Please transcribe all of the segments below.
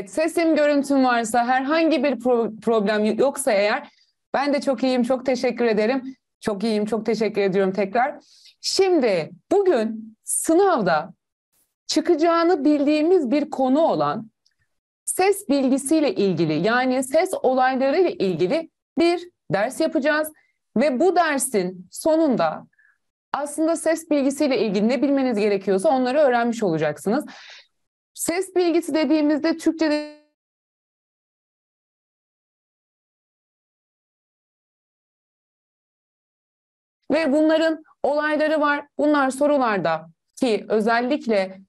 Evet, sesim, görüntüm varsa, herhangi bir pro- problem yoksa eğer ben de çok iyiyim, çok teşekkür ederim. Çok iyiyim, çok teşekkür ediyorum tekrar. Şimdi bugün sınavda çıkacağını bildiğimiz bir konu olan ses bilgisiyle ilgili yani ses olaylarıyla ilgili bir ders yapacağız ve bu dersin sonunda aslında ses bilgisiyle ilgili ne bilmeniz gerekiyorsa onları öğrenmiş olacaksınız. Ses bilgisi dediğimizde Türkçe'de ve bunların olayları var. Bunlar sorularda ki özellikle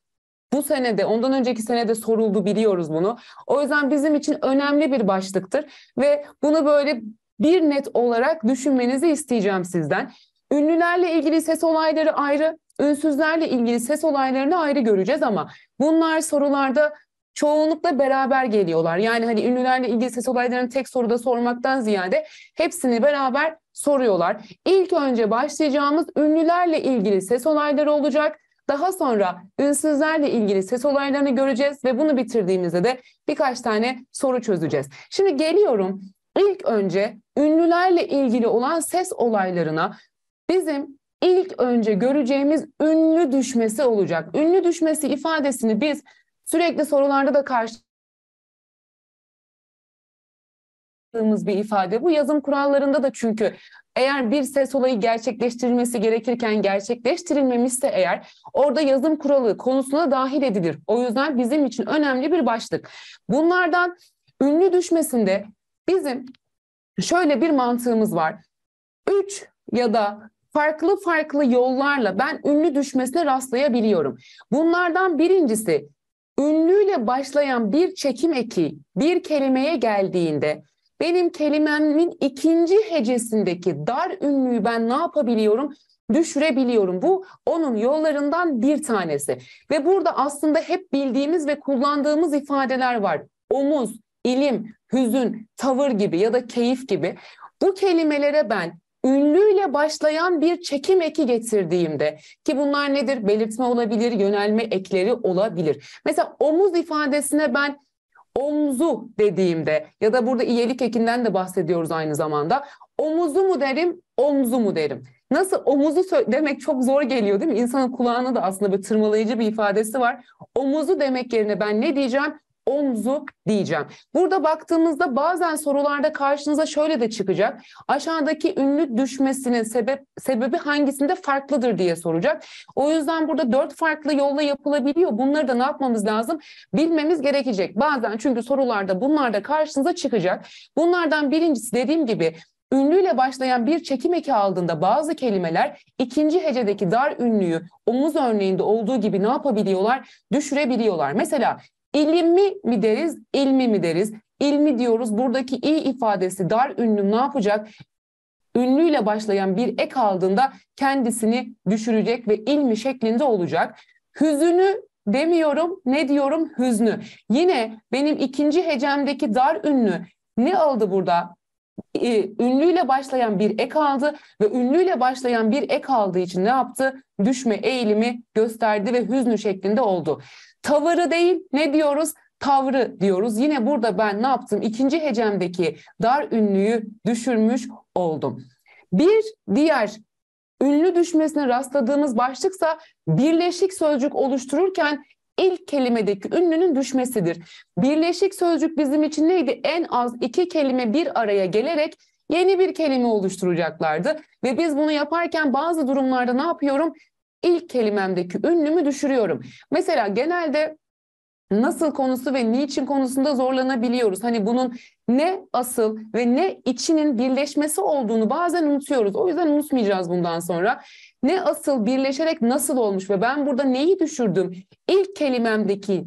bu senede ondan önceki senede soruldu biliyoruz bunu. O yüzden bizim için önemli bir başlıktır ve bunu böyle bir net olarak düşünmenizi isteyeceğim sizden. Ünlülerle ilgili ses olayları ayrı, ünsüzlerle ilgili ses olaylarını ayrı göreceğiz ama bunlar sorularda çoğunlukla beraber geliyorlar. Yani hani ünlülerle ilgili ses olaylarını tek soruda sormaktan ziyade hepsini beraber soruyorlar. İlk önce başlayacağımız ünlülerle ilgili ses olayları olacak. Daha sonra ünsüzlerle ilgili ses olaylarını göreceğiz ve bunu bitirdiğimizde de birkaç tane soru çözeceğiz. Şimdi geliyorum ilk önce ünlülerle ilgili olan ses olaylarına bizim ilk önce göreceğimiz ünlü düşmesi olacak. Ünlü düşmesi ifadesini biz sürekli sorularda da karşılaştığımız bir ifade. Bu yazım kurallarında da çünkü eğer bir ses olayı gerçekleştirilmesi gerekirken gerçekleştirilmemişse eğer orada yazım kuralı konusuna dahil edilir. O yüzden bizim için önemli bir başlık. Bunlardan ünlü düşmesinde bizim şöyle bir mantığımız var. Üç ya da farklı farklı yollarla ben ünlü düşmesine rastlayabiliyorum. Bunlardan birincisi ünlüyle başlayan bir çekim eki bir kelimeye geldiğinde benim kelimemin ikinci hecesindeki dar ünlüyü ben ne yapabiliyorum? düşürebiliyorum. Bu onun yollarından bir tanesi. Ve burada aslında hep bildiğimiz ve kullandığımız ifadeler var. Omuz, ilim, hüzün, tavır gibi ya da keyif gibi. Bu kelimelere ben ünlüyle başlayan bir çekim eki getirdiğimde ki bunlar nedir? Belirtme olabilir, yönelme ekleri olabilir. Mesela omuz ifadesine ben omzu dediğimde ya da burada iyilik ekinden de bahsediyoruz aynı zamanda. Omuzu mu derim, omzu mu derim? Nasıl omuzu demek çok zor geliyor değil mi? İnsanın kulağına da aslında bir tırmalayıcı bir ifadesi var. Omuzu demek yerine ben ne diyeceğim? omzu diyeceğim. Burada baktığımızda bazen sorularda karşınıza şöyle de çıkacak. Aşağıdaki ünlü düşmesinin sebep, sebebi hangisinde farklıdır diye soracak. O yüzden burada dört farklı yolla yapılabiliyor. Bunları da ne yapmamız lazım? Bilmemiz gerekecek. Bazen çünkü sorularda bunlar da karşınıza çıkacak. Bunlardan birincisi dediğim gibi Ünlüyle başlayan bir çekim eki aldığında bazı kelimeler ikinci hecedeki dar ünlüyü omuz örneğinde olduğu gibi ne yapabiliyorlar? Düşürebiliyorlar. Mesela İlimi mi deriz, ilmi mi deriz? İlmi diyoruz. Buradaki i ifadesi dar ünlü ne yapacak? Ünlüyle başlayan bir ek aldığında kendisini düşürecek ve ilmi şeklinde olacak. Hüzünü demiyorum, ne diyorum? Hüznü. Yine benim ikinci hecemdeki dar ünlü ne aldı burada? ünlüyle başlayan bir ek aldı ve ünlüyle başlayan bir ek aldığı için ne yaptı? Düşme eğilimi gösterdi ve hüznü şeklinde oldu. Tavırı değil ne diyoruz? Tavrı diyoruz. Yine burada ben ne yaptım? İkinci hecemdeki dar ünlüyü düşürmüş oldum. Bir diğer ünlü düşmesine rastladığımız başlıksa birleşik sözcük oluştururken ilk kelimedeki ünlünün düşmesidir. Birleşik sözcük bizim için neydi? En az iki kelime bir araya gelerek yeni bir kelime oluşturacaklardı. Ve biz bunu yaparken bazı durumlarda ne yapıyorum? ilk kelimemdeki ünlümü düşürüyorum. Mesela genelde nasıl konusu ve niçin konusunda zorlanabiliyoruz. Hani bunun ne asıl ve ne içinin birleşmesi olduğunu bazen unutuyoruz. O yüzden unutmayacağız bundan sonra. Ne asıl birleşerek nasıl olmuş ve ben burada neyi düşürdüm? İlk kelimemdeki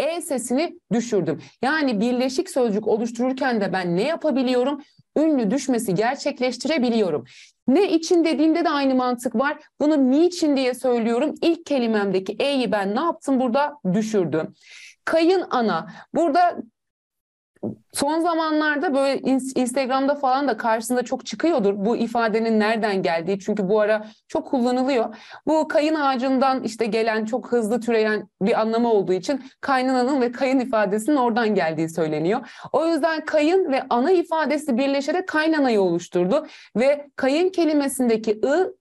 e sesini düşürdüm. Yani birleşik sözcük oluştururken de ben ne yapabiliyorum? ünlü düşmesi gerçekleştirebiliyorum. Ne için dediğimde de aynı mantık var. Bunu niçin diye söylüyorum. İlk kelimemdeki E'yi ben ne yaptım burada? Düşürdüm. Kayın ana. Burada son zamanlarda böyle Instagram'da falan da karşısında çok çıkıyordur bu ifadenin nereden geldiği. Çünkü bu ara çok kullanılıyor. Bu kayın ağacından işte gelen çok hızlı türeyen bir anlamı olduğu için kaynananın ve kayın ifadesinin oradan geldiği söyleniyor. O yüzden kayın ve ana ifadesi birleşerek kaynanayı oluşturdu ve kayın kelimesindeki ı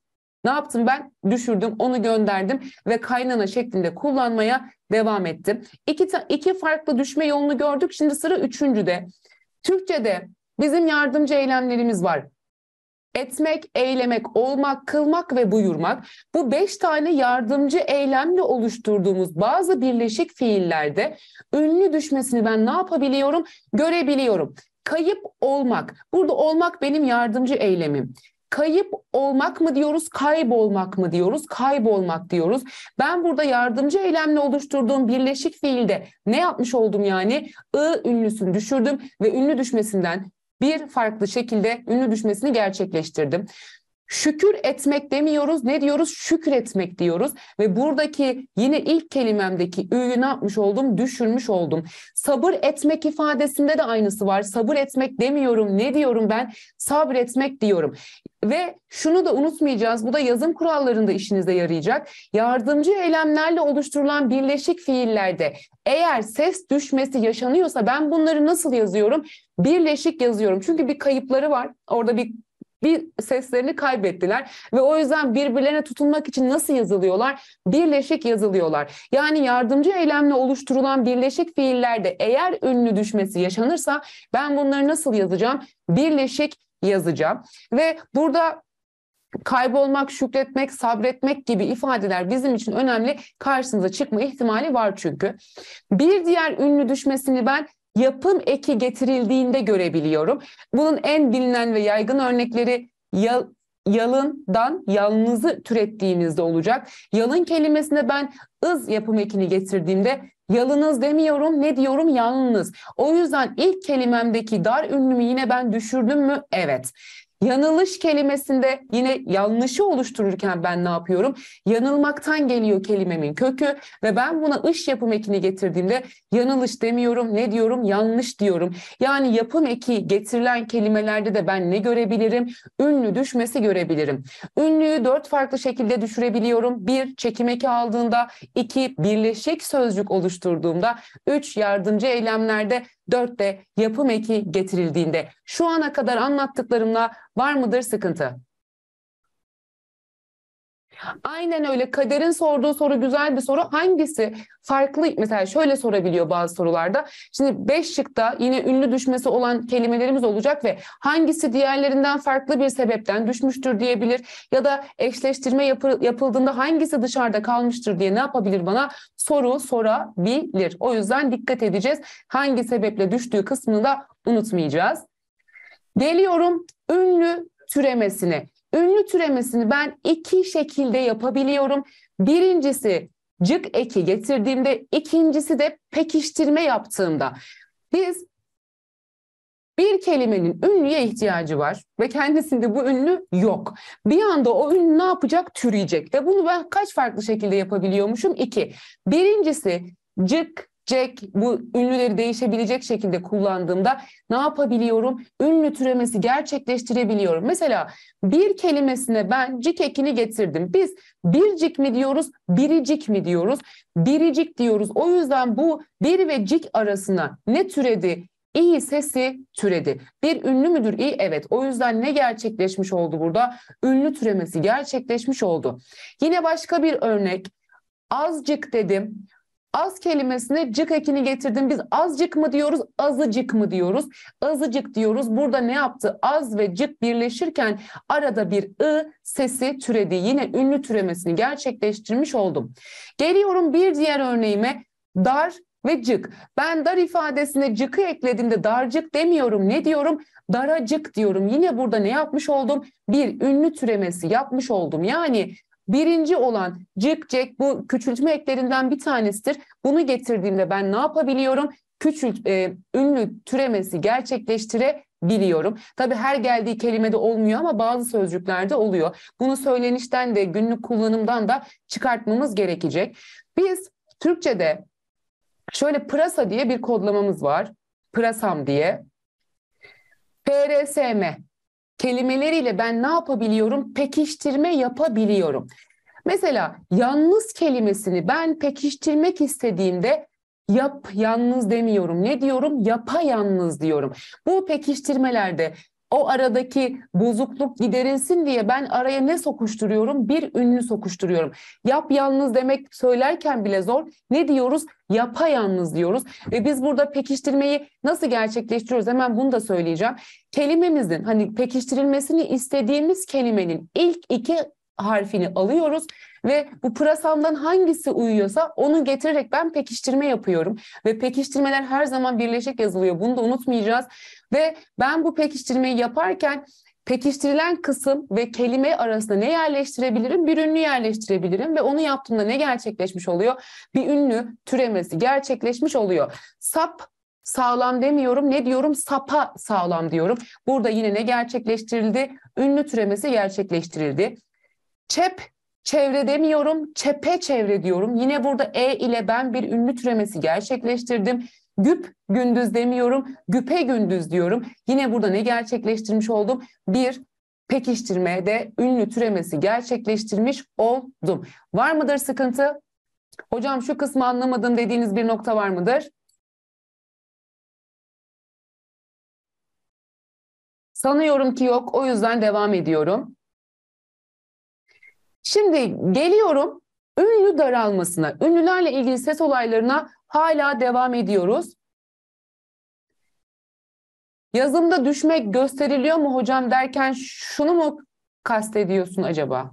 ne yaptım ben? Düşürdüm, onu gönderdim ve kaynana şeklinde kullanmaya devam ettim. İki, iki farklı düşme yolunu gördük. Şimdi sıra üçüncüde. Türkçe'de bizim yardımcı eylemlerimiz var etmek, eylemek, olmak, kılmak ve buyurmak bu beş tane yardımcı eylemle oluşturduğumuz bazı birleşik fiillerde ünlü düşmesini ben ne yapabiliyorum? Görebiliyorum. Kayıp olmak. Burada olmak benim yardımcı eylemim kayıp olmak mı diyoruz, kaybolmak mı diyoruz, kaybolmak diyoruz. Ben burada yardımcı eylemle oluşturduğum birleşik fiilde ne yapmış oldum yani? I ünlüsünü düşürdüm ve ünlü düşmesinden bir farklı şekilde ünlü düşmesini gerçekleştirdim. Şükür etmek demiyoruz. Ne diyoruz? Şükretmek diyoruz. Ve buradaki yine ilk kelimemdeki ü'yü ne yapmış oldum? Düşürmüş oldum. Sabır etmek ifadesinde de aynısı var. Sabır etmek demiyorum. Ne diyorum ben? Sabretmek diyorum. Ve şunu da unutmayacağız. Bu da yazım kurallarında işinize yarayacak. Yardımcı eylemlerle oluşturulan birleşik fiillerde eğer ses düşmesi yaşanıyorsa ben bunları nasıl yazıyorum? Birleşik yazıyorum. Çünkü bir kayıpları var. Orada bir bir seslerini kaybettiler ve o yüzden birbirlerine tutunmak için nasıl yazılıyorlar? Birleşik yazılıyorlar. Yani yardımcı eylemle oluşturulan birleşik fiillerde eğer ünlü düşmesi yaşanırsa ben bunları nasıl yazacağım? Birleşik yazacağım. Ve burada kaybolmak, şükretmek, sabretmek gibi ifadeler bizim için önemli. Karşınıza çıkma ihtimali var çünkü. Bir diğer ünlü düşmesini ben yapım eki getirildiğinde görebiliyorum. Bunun en bilinen ve yaygın örnekleri yal, yalından yalnızı türettiğimizde olacak. Yalın kelimesine ben ız yapım ekini getirdiğimde yalınız demiyorum ne diyorum yalnız. O yüzden ilk kelimemdeki dar ünlümü yine ben düşürdüm mü? Evet. Yanılış kelimesinde yine yanlışı oluştururken ben ne yapıyorum? Yanılmaktan geliyor kelimemin kökü ve ben buna ış yapım ekini getirdiğimde yanılış demiyorum. Ne diyorum? Yanlış diyorum. Yani yapım eki getirilen kelimelerde de ben ne görebilirim? Ünlü düşmesi görebilirim. Ünlüyü dört farklı şekilde düşürebiliyorum. Bir, çekim eki aldığında. iki birleşik sözcük oluşturduğumda. Üç, yardımcı eylemlerde 4 de yapım eki getirildiğinde. Şu ana kadar anlattıklarımla var mıdır sıkıntı? Aynen öyle. Kader'in sorduğu soru güzel bir soru. Hangisi farklı? Mesela şöyle sorabiliyor bazı sorularda. Şimdi 5 şıkta yine ünlü düşmesi olan kelimelerimiz olacak ve hangisi diğerlerinden farklı bir sebepten düşmüştür diyebilir ya da eşleştirme yapı, yapıldığında hangisi dışarıda kalmıştır diye ne yapabilir bana? Soru sorabilir. O yüzden dikkat edeceğiz. Hangi sebeple düştüğü kısmını da unutmayacağız. Geliyorum ünlü türemesine. Ünlü türemesini ben iki şekilde yapabiliyorum. Birincisi cık eki getirdiğimde, ikincisi de pekiştirme yaptığımda. Biz bir kelimenin ünlüye ihtiyacı var ve kendisinde bu ünlü yok. Bir anda o ünlü ne yapacak? Türeyecek. Ve bunu ben kaç farklı şekilde yapabiliyormuşum? İki. Birincisi cık Jack bu ünlüleri değişebilecek şekilde kullandığımda ne yapabiliyorum? Ünlü türemesi gerçekleştirebiliyorum. Mesela bir kelimesine ben cik ekini getirdim. Biz bircik mi diyoruz, biricik mi diyoruz? Biricik diyoruz. O yüzden bu bir ve cik arasına ne türedi? İyi sesi türedi. Bir ünlü müdür iyi evet. O yüzden ne gerçekleşmiş oldu burada? Ünlü türemesi gerçekleşmiş oldu. Yine başka bir örnek. Azıcık dedim. Az kelimesine cık ekini getirdim. Biz azcık mı diyoruz, azıcık mı diyoruz? Azıcık diyoruz. Burada ne yaptı? Az ve cık birleşirken arada bir ı sesi türedi. Yine ünlü türemesini gerçekleştirmiş oldum. Geliyorum bir diğer örneğime. Dar ve cık. Ben dar ifadesine cıkı eklediğimde darcık demiyorum. Ne diyorum? Daracık diyorum. Yine burada ne yapmış oldum? Bir ünlü türemesi yapmış oldum. Yani Birinci olan cik cek bu küçültme eklerinden bir tanesidir. Bunu getirdiğimde ben ne yapabiliyorum? Küçült, e, ünlü türemesi gerçekleştirebiliyorum. Tabii her geldiği kelimede olmuyor ama bazı sözcüklerde oluyor. Bunu söylenişten de günlük kullanımdan da çıkartmamız gerekecek. Biz Türkçe'de şöyle prasa diye bir kodlamamız var. prasam diye. PRSM kelimeleriyle ben ne yapabiliyorum? Pekiştirme yapabiliyorum. Mesela yalnız kelimesini ben pekiştirmek istediğimde yap yalnız demiyorum. Ne diyorum? Yapa yalnız diyorum. Bu pekiştirmelerde o aradaki bozukluk giderilsin diye ben araya ne sokuşturuyorum? Bir ünlü sokuşturuyorum. Yap yalnız demek söylerken bile zor. Ne diyoruz? Yapayalnız diyoruz. Ve biz burada pekiştirmeyi nasıl gerçekleştiriyoruz? Hemen bunu da söyleyeceğim. Kelimemizin hani pekiştirilmesini istediğimiz kelimenin ilk iki harfini alıyoruz ve bu pırasamdan hangisi uyuyorsa onu getirerek ben pekiştirme yapıyorum ve pekiştirmeler her zaman birleşik yazılıyor. Bunu da unutmayacağız. Ve ben bu pekiştirmeyi yaparken pekiştirilen kısım ve kelime arasında ne yerleştirebilirim? Bir ünlü yerleştirebilirim ve onu yaptığımda ne gerçekleşmiş oluyor? Bir ünlü türemesi gerçekleşmiş oluyor. Sap sağlam demiyorum. Ne diyorum? Sapa sağlam diyorum. Burada yine ne gerçekleştirildi? Ünlü türemesi gerçekleştirildi. Çep çevre demiyorum. Çepe çevre diyorum. Yine burada e ile ben bir ünlü türemesi gerçekleştirdim. Güp gündüz demiyorum, güpe gündüz diyorum. Yine burada ne gerçekleştirmiş oldum? Bir de ünlü türemesi gerçekleştirmiş oldum. Var mıdır sıkıntı? Hocam şu kısmı anlamadım dediğiniz bir nokta var mıdır? Sanıyorum ki yok. O yüzden devam ediyorum. Şimdi geliyorum ünlü daralmasına, ünlülerle ilgili ses olaylarına Hala devam ediyoruz. Yazımda düşmek gösteriliyor mu hocam derken şunu mu kastediyorsun acaba?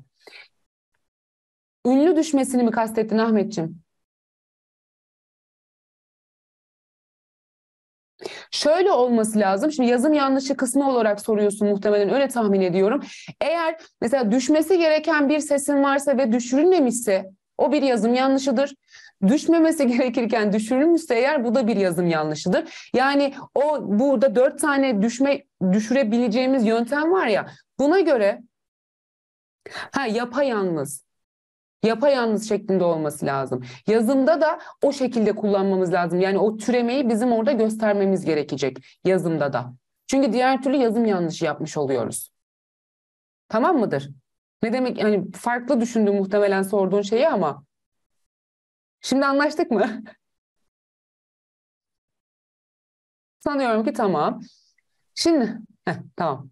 Ünlü düşmesini mi kastettin Ahmetciğim? Şöyle olması lazım. Şimdi yazım yanlışı kısmı olarak soruyorsun muhtemelen öyle tahmin ediyorum. Eğer mesela düşmesi gereken bir sesin varsa ve düşürülmemişse o bir yazım yanlışıdır düşmemesi gerekirken düşürülmüşse eğer bu da bir yazım yanlışıdır. Yani o burada dört tane düşme düşürebileceğimiz yöntem var ya buna göre ha yapayalnız yapayalnız şeklinde olması lazım. Yazımda da o şekilde kullanmamız lazım. Yani o türemeyi bizim orada göstermemiz gerekecek yazımda da. Çünkü diğer türlü yazım yanlışı yapmış oluyoruz. Tamam mıdır? Ne demek yani farklı düşündüm muhtemelen sorduğun şeyi ama Şimdi anlaştık mı? Sanıyorum ki tamam. Şimdi heh, tamam.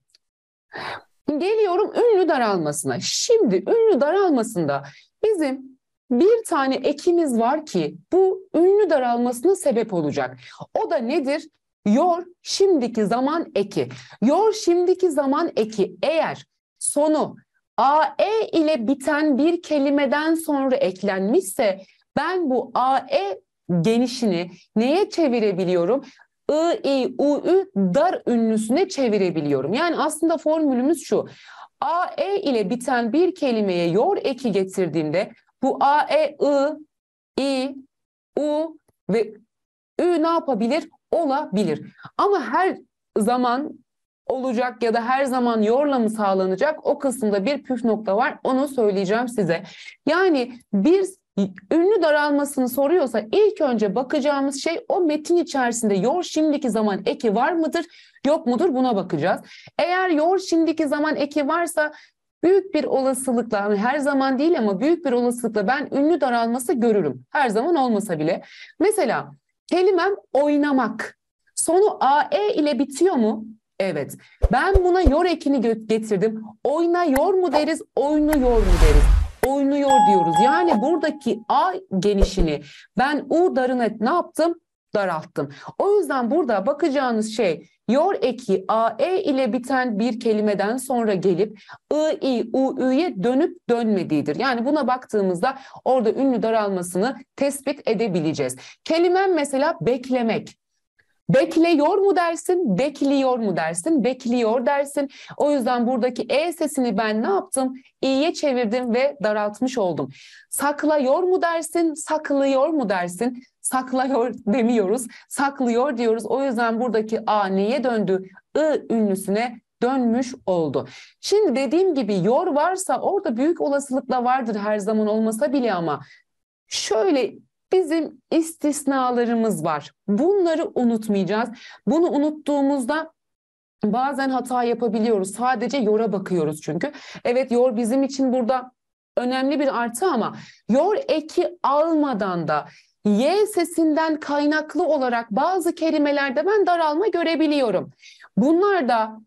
Geliyorum ünlü daralmasına. Şimdi ünlü daralmasında bizim bir tane ekimiz var ki bu ünlü daralmasına sebep olacak. O da nedir? Yor şimdiki zaman eki. Yor şimdiki zaman eki eğer sonu AE ile biten bir kelimeden sonra eklenmişse ben bu AE genişini neye çevirebiliyorum? I, I, U, Ü dar ünlüsüne çevirebiliyorum. Yani aslında formülümüz şu. A, E ile biten bir kelimeye yor eki getirdiğimde bu A, E, I, I, U ve Ü ne yapabilir? Olabilir. Ama her zaman olacak ya da her zaman yorla mı sağlanacak o kısımda bir püf nokta var onu söyleyeceğim size. Yani bir ünlü daralmasını soruyorsa ilk önce bakacağımız şey o metin içerisinde yor şimdiki zaman eki var mıdır yok mudur buna bakacağız. Eğer yor şimdiki zaman eki varsa büyük bir olasılıkla hani her zaman değil ama büyük bir olasılıkla ben ünlü daralması görürüm. Her zaman olmasa bile. Mesela kelimem oynamak. Sonu AE ile bitiyor mu? Evet. Ben buna yor ekini getirdim. Oynayor mu deriz, oynuyor mu deriz oynuyor diyoruz. Yani buradaki A genişini ben U darına ne yaptım? daralttım. O yüzden burada bakacağınız şey yor eki ae ile biten bir kelimeden sonra gelip ı, i, u, ü'ye dönüp dönmediğidir. Yani buna baktığımızda orada ünlü daralmasını tespit edebileceğiz. Kelimem mesela beklemek. Bekliyor mu dersin, bekliyor mu dersin, bekliyor dersin. O yüzden buradaki e sesini ben ne yaptım? İ'ye çevirdim ve daraltmış oldum. Saklıyor mu dersin, saklıyor mu dersin? Saklıyor demiyoruz, saklıyor diyoruz. O yüzden buradaki a neye döndü? I ünlüsüne dönmüş oldu. Şimdi dediğim gibi yor varsa orada büyük olasılıkla vardır her zaman olmasa bile ama şöyle bizim istisnalarımız var. Bunları unutmayacağız. Bunu unuttuğumuzda bazen hata yapabiliyoruz. Sadece yora bakıyoruz çünkü. Evet yor bizim için burada önemli bir artı ama yor eki almadan da Y sesinden kaynaklı olarak bazı kelimelerde ben daralma görebiliyorum. Bunlar da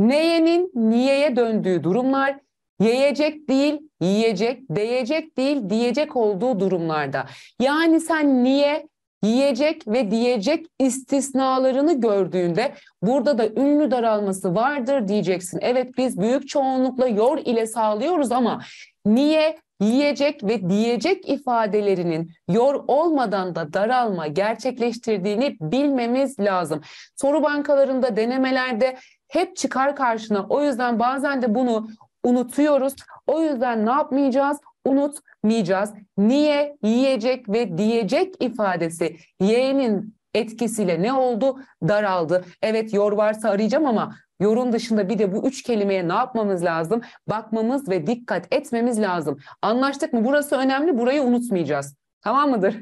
neyenin niyeye döndüğü durumlar, Yiyecek değil, yiyecek, değecek değil, diyecek olduğu durumlarda. Yani sen niye yiyecek ve diyecek istisnalarını gördüğünde burada da ünlü daralması vardır diyeceksin. Evet biz büyük çoğunlukla yor ile sağlıyoruz ama niye yiyecek ve diyecek ifadelerinin yor olmadan da daralma gerçekleştirdiğini bilmemiz lazım. Soru bankalarında denemelerde hep çıkar karşına. O yüzden bazen de bunu unutuyoruz. O yüzden ne yapmayacağız? Unutmayacağız. Niye yiyecek ve diyecek ifadesi yeğenin etkisiyle ne oldu? Daraldı. Evet yor varsa arayacağım ama yorun dışında bir de bu üç kelimeye ne yapmamız lazım? Bakmamız ve dikkat etmemiz lazım. Anlaştık mı? Burası önemli. Burayı unutmayacağız. Tamam mıdır?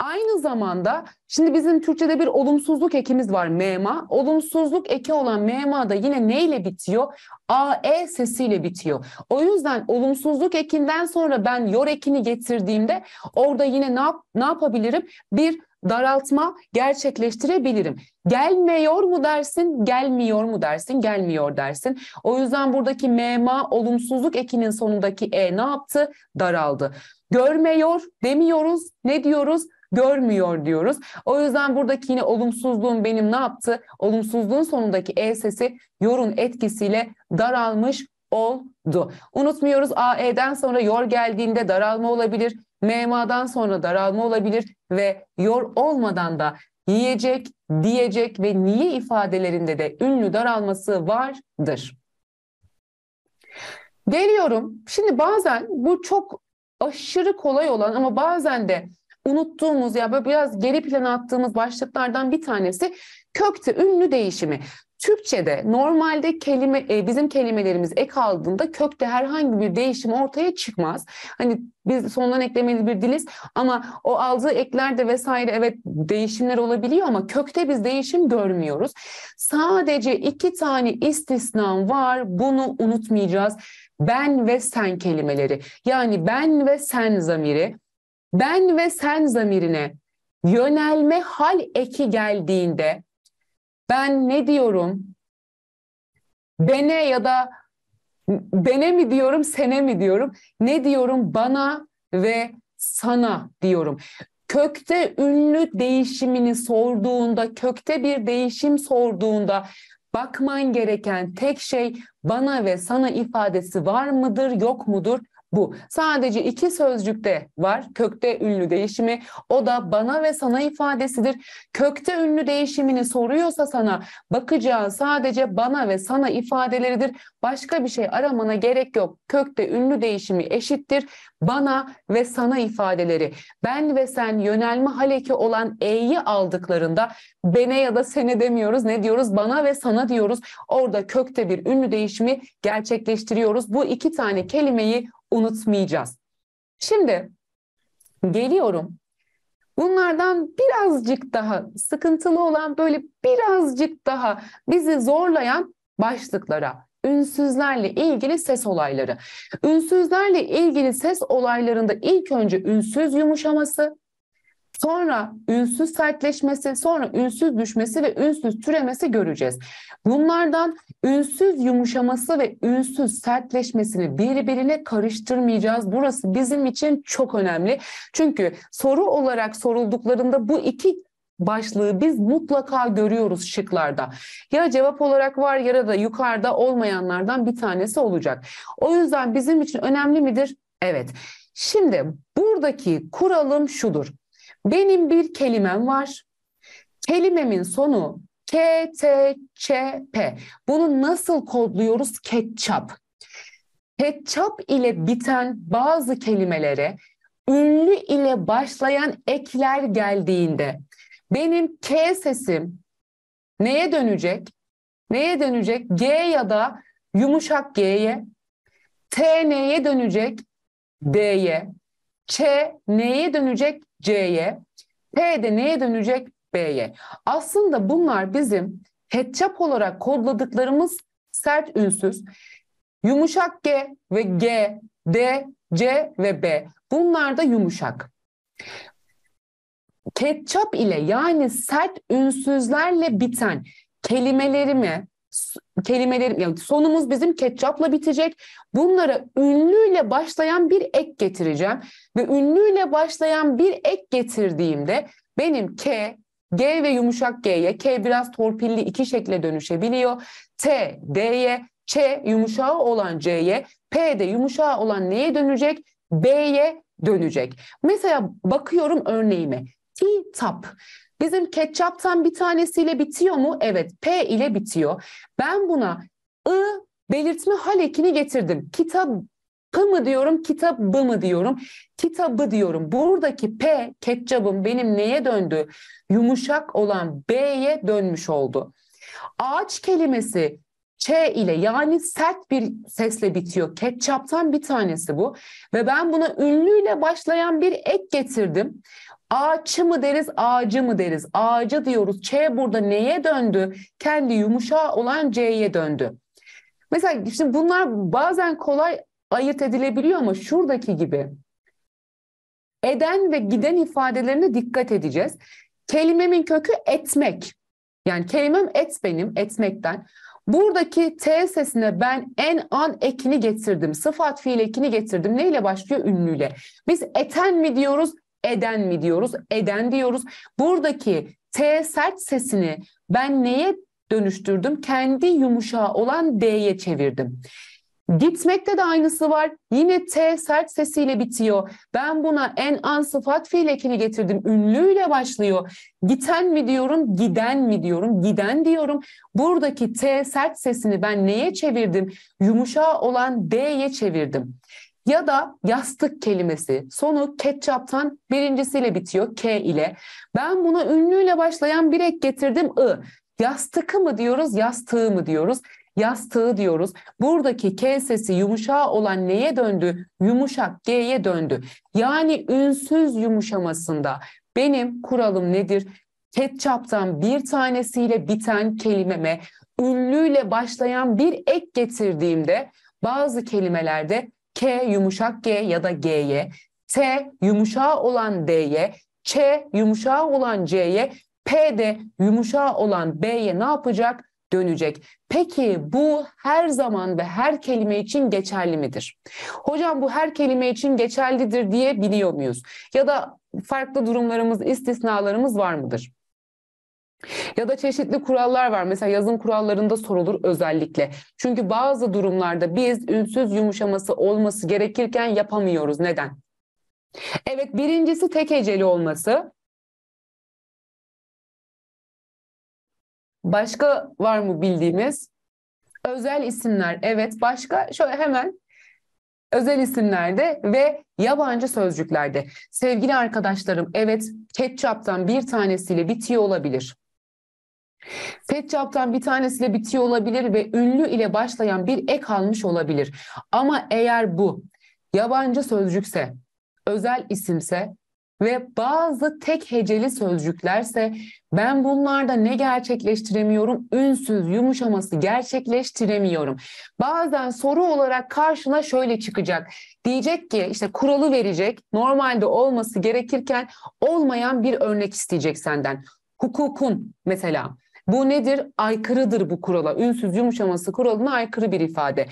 Aynı zamanda şimdi bizim Türkçe'de bir olumsuzluk ekimiz var mema. Olumsuzluk eki olan mema da yine neyle bitiyor? A E sesiyle bitiyor. O yüzden olumsuzluk ekinden sonra ben yor ekini getirdiğimde orada yine ne, yap, ne yapabilirim? Bir daraltma gerçekleştirebilirim. Gelmiyor mu dersin, gelmiyor mu dersin, gelmiyor dersin. O yüzden buradaki mema olumsuzluk ekinin sonundaki e ne yaptı? Daraldı. Görmüyor demiyoruz. Ne diyoruz? görmüyor diyoruz. O yüzden buradaki yine olumsuzluğun benim ne yaptı? Olumsuzluğun sonundaki E sesi yorun etkisiyle daralmış oldu. Unutmuyoruz AE'den sonra yor geldiğinde daralma olabilir. MMA'dan sonra daralma olabilir ve yor olmadan da yiyecek, diyecek ve niye ifadelerinde de ünlü daralması vardır. Geliyorum. Şimdi bazen bu çok aşırı kolay olan ama bazen de unuttuğumuz ya böyle biraz geri plana attığımız başlıklardan bir tanesi kökte ünlü değişimi. Türkçe'de normalde kelime e, bizim kelimelerimiz ek aldığında kökte herhangi bir değişim ortaya çıkmaz. Hani biz sondan eklemeli bir diliz ama o aldığı eklerde vesaire evet değişimler olabiliyor ama kökte biz değişim görmüyoruz. Sadece iki tane istisnam var bunu unutmayacağız. Ben ve sen kelimeleri yani ben ve sen zamiri ben ve sen zamirine yönelme hal eki geldiğinde ben ne diyorum? Bene ya da bene mi diyorum, sene mi diyorum? Ne diyorum? Bana ve sana diyorum. Kökte ünlü değişimini sorduğunda, kökte bir değişim sorduğunda bakman gereken tek şey bana ve sana ifadesi var mıdır, yok mudur? bu. Sadece iki sözcükte var kökte ünlü değişimi. O da bana ve sana ifadesidir. Kökte ünlü değişimini soruyorsa sana bakacağın sadece bana ve sana ifadeleridir. Başka bir şey aramana gerek yok. Kökte ünlü değişimi eşittir bana ve sana ifadeleri. Ben ve sen yönelme haleki olan e'yi aldıklarında bene ya da sene demiyoruz. Ne diyoruz? Bana ve sana diyoruz. Orada kökte bir ünlü değişimi gerçekleştiriyoruz. Bu iki tane kelimeyi unutmayacağız. Şimdi geliyorum. Bunlardan birazcık daha sıkıntılı olan böyle birazcık daha bizi zorlayan başlıklara ünsüzlerle ilgili ses olayları. Ünsüzlerle ilgili ses olaylarında ilk önce ünsüz yumuşaması, Sonra ünsüz sertleşmesi, sonra ünsüz düşmesi ve ünsüz türemesi göreceğiz. Bunlardan ünsüz yumuşaması ve ünsüz sertleşmesini birbirine karıştırmayacağız. Burası bizim için çok önemli. Çünkü soru olarak sorulduklarında bu iki başlığı biz mutlaka görüyoruz şıklarda. Ya cevap olarak var ya da yukarıda olmayanlardan bir tanesi olacak. O yüzden bizim için önemli midir? Evet. Şimdi buradaki kuralım şudur. Benim bir kelimem var. Kelimemin sonu K, T, Ç, P. Bunu nasıl kodluyoruz? Ketçap. Ketçap ile biten bazı kelimelere ünlü ile başlayan ekler geldiğinde benim K sesim neye dönecek? Neye dönecek? G ya da yumuşak G'ye, T neye dönecek? D'ye, Ç neye dönecek? C'ye, P de neye dönecek? B'ye. Aslında bunlar bizim ketçap olarak kodladıklarımız sert ünsüz. Yumuşak G ve G, D, C ve B. Bunlar da yumuşak. Ketçap ile yani sert ünsüzlerle biten kelimelerimi kelimelerim, yani sonumuz bizim ketçapla bitecek. Bunlara ünlüyle başlayan bir ek getireceğim. Ve ünlüyle başlayan bir ek getirdiğimde benim K, G ve yumuşak G'ye, K biraz torpilli iki şekle dönüşebiliyor. T, D'ye, Ç yumuşağı olan C'ye, P de yumuşağı olan neye dönecek? B'ye dönecek. Mesela bakıyorum örneğime. t tap Bizim ketçaptan bir tanesiyle bitiyor mu? Evet, P ile bitiyor. Ben buna I belirtme hal ekini getirdim. Kitabı mı diyorum, kitabı mı diyorum, kitabı diyorum. Buradaki P, ketçabın benim neye döndü? Yumuşak olan B'ye dönmüş oldu. Ağaç kelimesi Ç ile yani sert bir sesle bitiyor. Ketçaptan bir tanesi bu. Ve ben buna ünlüyle başlayan bir ek getirdim. Ağaçı mı deriz, ağacı mı deriz? Ağacı diyoruz. Ç burada neye döndü? Kendi yumuşağı olan C'ye döndü. Mesela şimdi bunlar bazen kolay ayırt edilebiliyor ama şuradaki gibi eden ve giden ifadelerine dikkat edeceğiz. Kelimemin kökü etmek. Yani kelimem et benim, etmekten. Buradaki T sesine ben en an ekini getirdim. Sıfat fiil ekini getirdim. Neyle başlıyor? Ünlüyle. Biz eten mi diyoruz, eden mi diyoruz? Eden diyoruz. Buradaki T sert sesini ben neye dönüştürdüm? Kendi yumuşağı olan D'ye çevirdim. Gitmekte de aynısı var. Yine T sert sesiyle bitiyor. Ben buna en an sıfat fiil ekini getirdim. Ünlüyle başlıyor. Giten mi diyorum, giden mi diyorum, giden diyorum. Buradaki T sert sesini ben neye çevirdim? Yumuşağı olan D'ye çevirdim. Ya da yastık kelimesi sonu ketçaptan birincisiyle bitiyor K ile. Ben buna ünlüyle başlayan bir ek getirdim I. Yastıkı mı diyoruz yastığı mı diyoruz? Yastığı diyoruz. Buradaki K sesi yumuşağı olan neye döndü? Yumuşak G'ye döndü. Yani ünsüz yumuşamasında benim kuralım nedir? ketçaptan bir tanesiyle biten kelimeme ünlüyle başlayan bir ek getirdiğimde bazı kelimelerde K yumuşak G ya da G'ye, T yumuşağı olan D'ye, Ç yumuşağı olan C'ye, P de yumuşağı olan B'ye ne yapacak? dönecek. Peki bu her zaman ve her kelime için geçerli midir? Hocam bu her kelime için geçerlidir diye biliyor muyuz? Ya da farklı durumlarımız, istisnalarımız var mıdır? Ya da çeşitli kurallar var. Mesela yazım kurallarında sorulur özellikle. Çünkü bazı durumlarda biz ünsüz yumuşaması olması gerekirken yapamıyoruz. Neden? Evet birincisi tek heceli olması. Başka var mı bildiğimiz? Özel isimler. Evet başka şöyle hemen özel isimlerde ve yabancı sözcüklerde. Sevgili arkadaşlarım evet ketçaptan bir tanesiyle bitiyor olabilir. Pet shop'tan bir tanesiyle bitiyor olabilir ve ünlü ile başlayan bir ek almış olabilir. Ama eğer bu yabancı sözcükse, özel isimse ve bazı tek heceli sözcüklerse ben bunlarda ne gerçekleştiremiyorum? Ünsüz yumuşaması gerçekleştiremiyorum. Bazen soru olarak karşına şöyle çıkacak. Diyecek ki işte kuralı verecek. Normalde olması gerekirken olmayan bir örnek isteyecek senden. Hukukun mesela bu nedir? Aykırıdır bu kurala. Ünsüz yumuşaması kuralına aykırı bir ifade.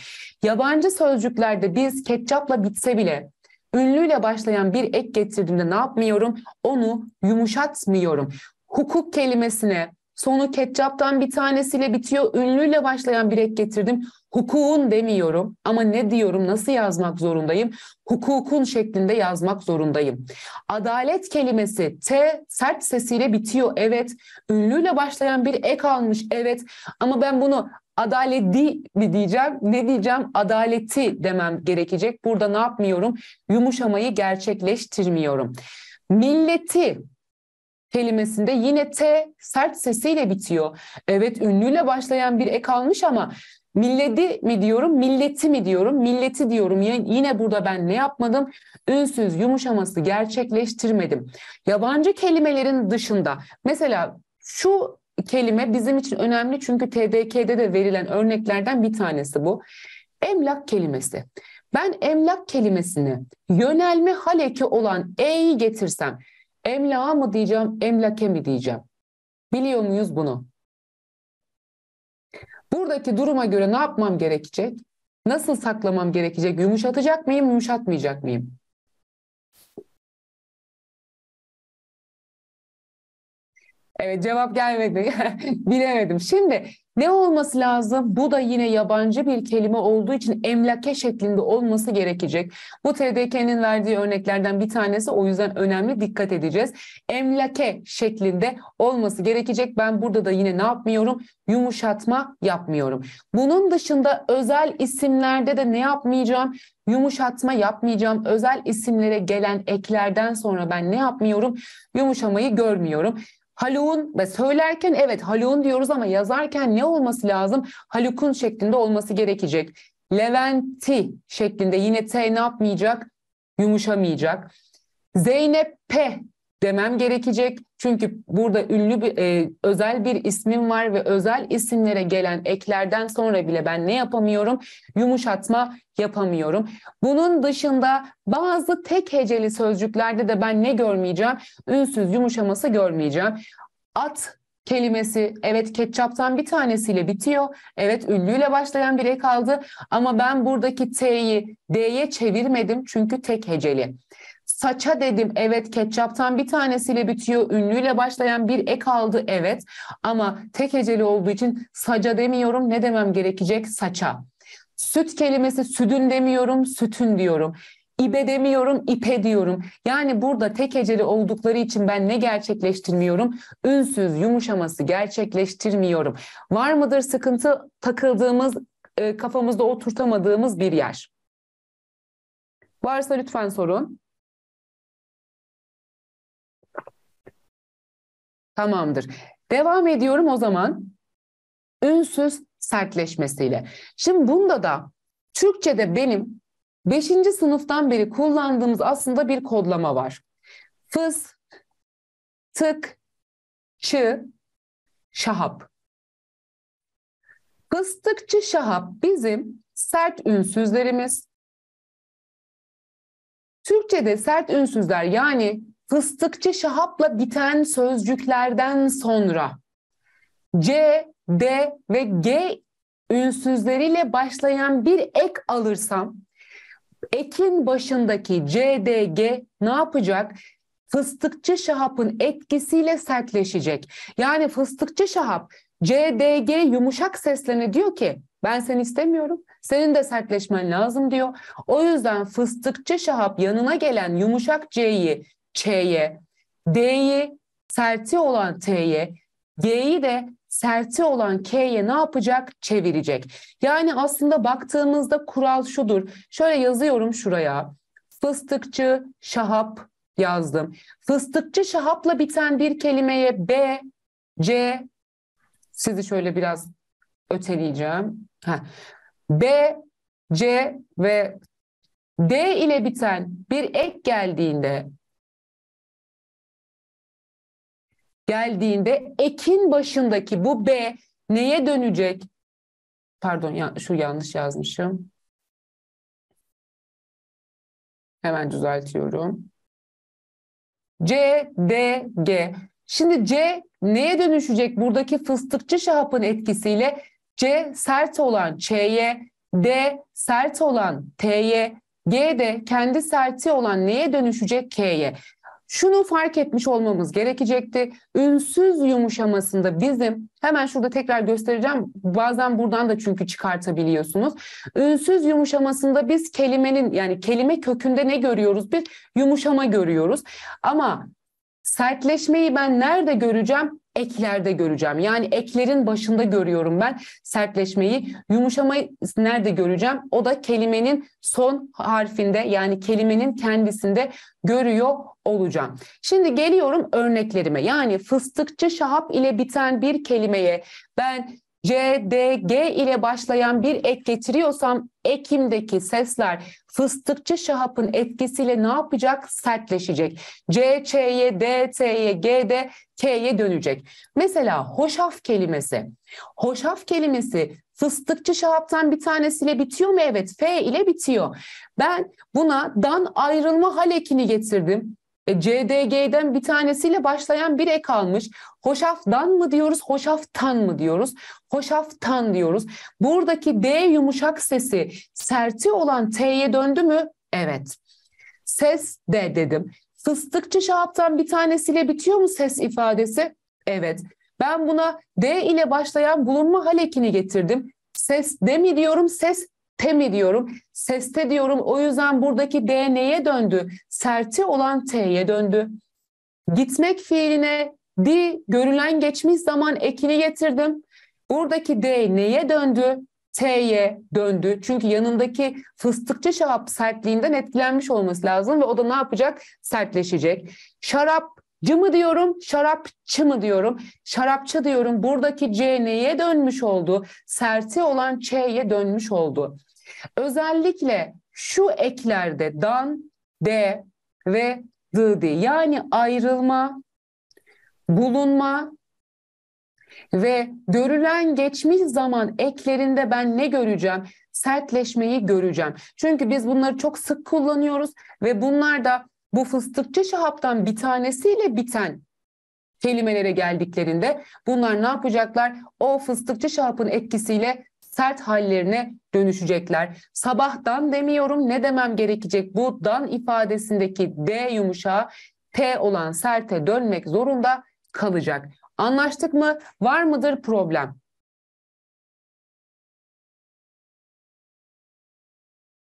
Yabancı sözcüklerde biz ketçapla bitse bile ünlüyle başlayan bir ek getirdiğimde ne yapmıyorum? Onu yumuşatmıyorum. Hukuk kelimesine Sonu ketçaptan bir tanesiyle bitiyor. Ünlüyle başlayan bir ek getirdim. Hukukun demiyorum ama ne diyorum nasıl yazmak zorundayım? Hukukun şeklinde yazmak zorundayım. Adalet kelimesi T sert sesiyle bitiyor evet. Ünlüyle başlayan bir ek almış evet. Ama ben bunu adaleti mi diyeceğim ne diyeceğim adaleti demem gerekecek. Burada ne yapmıyorum? Yumuşamayı gerçekleştirmiyorum. Milleti kelimesinde yine T sert sesiyle bitiyor. Evet ünlüyle başlayan bir ek almış ama milleti mi diyorum, milleti mi diyorum, milleti diyorum. Yine burada ben ne yapmadım? Ünsüz yumuşaması gerçekleştirmedim. Yabancı kelimelerin dışında mesela şu kelime bizim için önemli çünkü TDK'de de verilen örneklerden bir tanesi bu. Emlak kelimesi. Ben emlak kelimesini yönelme haleki olan e'yi getirsem Emla'a mı diyeceğim, emlake mi diyeceğim? Biliyor muyuz bunu? Buradaki duruma göre ne yapmam gerekecek? Nasıl saklamam gerekecek? Yumuşatacak mıyım, yumuşatmayacak mıyım? Evet cevap gelmedi. Bilemedim. Şimdi ne olması lazım? Bu da yine yabancı bir kelime olduğu için emlake şeklinde olması gerekecek. Bu TDK'nin verdiği örneklerden bir tanesi o yüzden önemli dikkat edeceğiz. Emlake şeklinde olması gerekecek. Ben burada da yine ne yapmıyorum? Yumuşatma yapmıyorum. Bunun dışında özel isimlerde de ne yapmayacağım? Yumuşatma yapmayacağım. Özel isimlere gelen eklerden sonra ben ne yapmıyorum? Yumuşamayı görmüyorum. Haluk'un ve söylerken evet Haluk'un diyoruz ama yazarken ne olması lazım? Haluk'un şeklinde olması gerekecek. Leventi şeklinde yine T ne yapmayacak? Yumuşamayacak. Zeynep P demem gerekecek. Çünkü burada ünlü bir e, özel bir ismim var ve özel isimlere gelen eklerden sonra bile ben ne yapamıyorum? Yumuşatma yapamıyorum. Bunun dışında bazı tek heceli sözcüklerde de ben ne görmeyeceğim? Ünsüz yumuşaması görmeyeceğim. At kelimesi evet ketçaptan bir tanesiyle bitiyor. Evet ünlüyle başlayan bir ek aldı ama ben buradaki T'yi D'ye çevirmedim çünkü tek heceli. Saça dedim evet ketçaptan bir tanesiyle bitiyor. Ünlüyle başlayan bir ek aldı evet. Ama tek heceli olduğu için saça demiyorum ne demem gerekecek saça. Süt kelimesi südün demiyorum sütün diyorum. İbe demiyorum, ipe diyorum. Yani burada tek heceli oldukları için ben ne gerçekleştirmiyorum? Ünsüz yumuşaması gerçekleştirmiyorum. Var mıdır sıkıntı takıldığımız, e, kafamızda oturtamadığımız bir yer? Varsa lütfen sorun. Tamamdır. Devam ediyorum o zaman. Ünsüz sertleşmesiyle. Şimdi bunda da Türkçe'de benim 5. sınıftan beri kullandığımız aslında bir kodlama var. Fıs, tık, çı, şahap. Fıstıkçı şahap bizim sert ünsüzlerimiz. Türkçe'de sert ünsüzler yani fıstıkçı şahapla biten sözcüklerden sonra C, D ve G ünsüzleriyle başlayan bir ek alırsam ekin başındaki C, D, G ne yapacak? Fıstıkçı şahapın etkisiyle sertleşecek. Yani fıstıkçı şahap C, D, G yumuşak seslerine diyor ki ben seni istemiyorum. Senin de sertleşmen lazım diyor. O yüzden fıstıkçı şahap yanına gelen yumuşak C'yi Ç'ye, D'yi serti olan T'ye, G'yi de serti olan K'ye ne yapacak? Çevirecek. Yani aslında baktığımızda kural şudur. Şöyle yazıyorum şuraya. Fıstıkçı, şahap yazdım. Fıstıkçı şahapla biten bir kelimeye B, C, sizi şöyle biraz öteleyeceğim. Heh. B, C ve D ile biten bir ek geldiğinde geldiğinde ekin başındaki bu B neye dönecek? Pardon ya, şu yanlış yazmışım. Hemen düzeltiyorum. C, D, G. Şimdi C neye dönüşecek? Buradaki fıstıkçı şahapın etkisiyle C sert olan Ç'ye, D sert olan T'ye, G de kendi serti olan neye dönüşecek? K'ye şunu fark etmiş olmamız gerekecekti. Ünsüz yumuşamasında bizim hemen şurada tekrar göstereceğim. Bazen buradan da çünkü çıkartabiliyorsunuz. Ünsüz yumuşamasında biz kelimenin yani kelime kökünde ne görüyoruz? Bir yumuşama görüyoruz. Ama sertleşmeyi ben nerede göreceğim? eklerde göreceğim. Yani eklerin başında görüyorum ben sertleşmeyi. Yumuşamayı nerede göreceğim? O da kelimenin son harfinde yani kelimenin kendisinde görüyor olacağım. Şimdi geliyorum örneklerime. Yani fıstıkçı şahap ile biten bir kelimeye ben C, D, G ile başlayan bir ek getiriyorsam Ekim'deki sesler fıstıkçı şahapın etkisiyle ne yapacak? Sertleşecek. C, Ç'ye, D, T'ye, G'de, K'ye dönecek. Mesela hoşaf kelimesi. Hoşaf kelimesi fıstıkçı şahaptan bir tanesiyle bitiyor mu? Evet F ile bitiyor. Ben buna dan ayrılma hal ekini getirdim. E, CDG'den bir tanesiyle başlayan bir ek almış. Hoşaftan mı diyoruz, hoşaftan mı diyoruz, hoşaftan diyoruz. Buradaki D yumuşak sesi serti olan T'ye döndü mü? Evet. Ses D dedim. Fıstıkçı şahaptan bir tanesiyle bitiyor mu ses ifadesi? Evet. Ben buna D ile başlayan bulunma halekini getirdim. Ses D mi diyorum, ses temi diyorum, seste diyorum. O yüzden buradaki D neye döndü? Serti olan T'ye döndü. Gitmek fiiline di görülen geçmiş zaman ekini getirdim. Buradaki D neye döndü? T'ye döndü. Çünkü yanındaki fıstıkçı şarap sertliğinden etkilenmiş olması lazım ve o da ne yapacak? Sertleşecek. Şarap Cı mı diyorum, şarapçı mı diyorum, şarapçı diyorum. Buradaki C neye dönmüş oldu? Serti olan Ç'ye dönmüş oldu. Özellikle şu eklerde dan, d ve dı yani ayrılma, bulunma ve görülen geçmiş zaman eklerinde ben ne göreceğim? Sertleşmeyi göreceğim. Çünkü biz bunları çok sık kullanıyoruz ve bunlar da bu fıstıkçı şahaptan bir tanesiyle biten kelimelere geldiklerinde bunlar ne yapacaklar? O fıstıkçı şahapın etkisiyle sert hallerine dönüşecekler. Sabahtan demiyorum ne demem gerekecek bu dan ifadesindeki D yumuşağı T olan serte dönmek zorunda kalacak. Anlaştık mı? Var mıdır problem?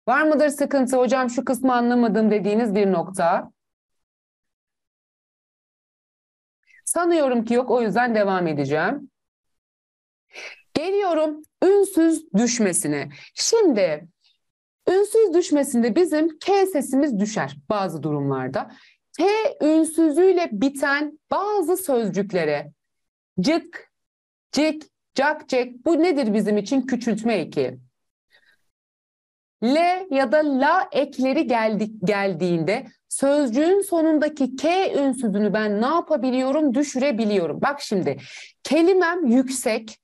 Var mıdır sıkıntı hocam şu kısmı anlamadım dediğiniz bir nokta? Sanıyorum ki yok o yüzden devam edeceğim. Geliyorum ünsüz düşmesine. Şimdi ünsüz düşmesinde bizim K sesimiz düşer bazı durumlarda. T ünsüzüyle biten bazı sözcüklere cık, cik, cak, cek bu nedir bizim için küçültme eki? L ya da la ekleri geldik, geldiğinde sözcüğün sonundaki K ünsüzünü ben ne yapabiliyorum? Düşürebiliyorum. Bak şimdi kelimem yüksek